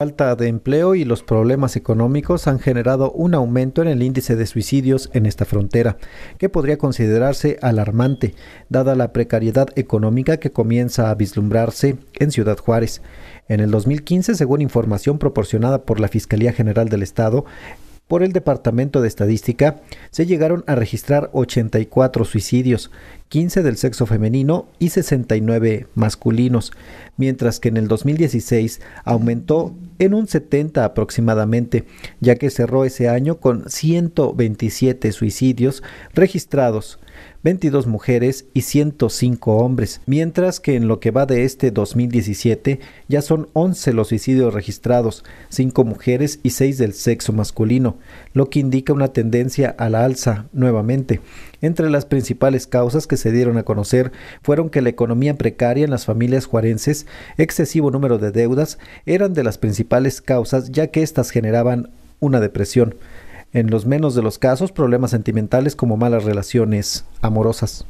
falta de empleo y los problemas económicos han generado un aumento en el índice de suicidios en esta frontera, que podría considerarse alarmante, dada la precariedad económica que comienza a vislumbrarse en Ciudad Juárez. En el 2015, según información proporcionada por la Fiscalía General del Estado, por el Departamento de Estadística, se llegaron a registrar 84 suicidios, 15 del sexo femenino y 69 masculinos, mientras que en el 2016 aumentó en un 70 aproximadamente, ya que cerró ese año con 127 suicidios registrados 22 mujeres y 105 hombres, mientras que en lo que va de este 2017 ya son 11 los suicidios registrados, 5 mujeres y 6 del sexo masculino, lo que indica una tendencia a la alza nuevamente. Entre las principales causas que se dieron a conocer fueron que la economía precaria en las familias juarenses, excesivo número de deudas, eran de las principales causas ya que éstas generaban una depresión en los menos de los casos, problemas sentimentales como malas relaciones amorosas.